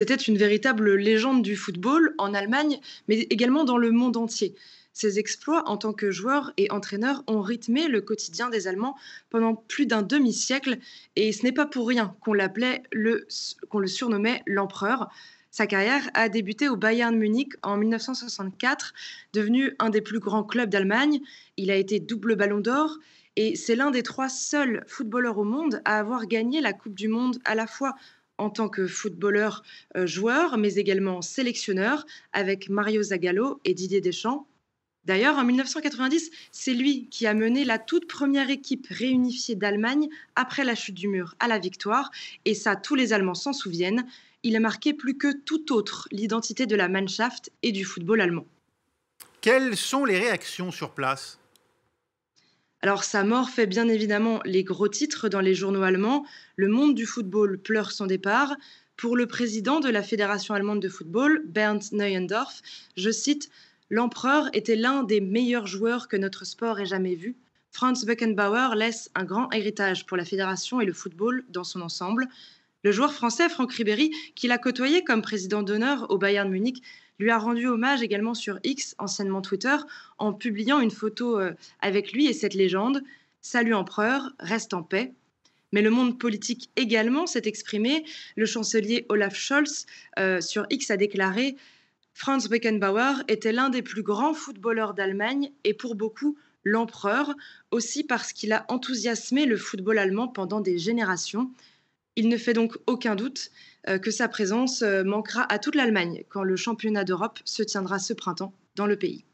C'était une véritable légende du football en Allemagne, mais également dans le monde entier. Ses exploits en tant que joueur et entraîneur ont rythmé le quotidien des Allemands pendant plus d'un demi-siècle, et ce n'est pas pour rien qu'on l'appelait, le, qu'on le surnommait l'empereur. Sa carrière a débuté au Bayern Munich en 1964, devenu un des plus grands clubs d'Allemagne. Il a été double ballon d'or et c'est l'un des trois seuls footballeurs au monde à avoir gagné la Coupe du Monde à la fois en tant que footballeur, euh, joueur, mais également sélectionneur avec Mario Zagallo et Didier Deschamps. D'ailleurs, en 1990, c'est lui qui a mené la toute première équipe réunifiée d'Allemagne après la chute du mur à la victoire, et ça, tous les Allemands s'en souviennent. Il a marqué plus que tout autre l'identité de la Mannschaft et du football allemand. Quelles sont les réactions sur place alors sa mort fait bien évidemment les gros titres dans les journaux allemands. Le monde du football pleure son départ. Pour le président de la Fédération allemande de football, Bernd Neuendorf, je cite L'empereur était l'un des meilleurs joueurs que notre sport ait jamais vu. Franz Beckenbauer laisse un grand héritage pour la fédération et le football dans son ensemble. Le joueur français Franck Ribéry, qui l'a côtoyé comme président d'honneur au Bayern Munich, lui a rendu hommage également sur X, anciennement Twitter, en publiant une photo euh, avec lui et cette légende Salut empereur, reste en paix. Mais le monde politique également s'est exprimé. Le chancelier Olaf Scholz euh, sur X a déclaré Franz Beckenbauer était l'un des plus grands footballeurs d'Allemagne et pour beaucoup l'empereur, aussi parce qu'il a enthousiasmé le football allemand pendant des générations. Il ne fait donc aucun doute euh, que sa présence euh, manquera à toute l'Allemagne quand le championnat d'Europe se tiendra ce printemps dans le pays.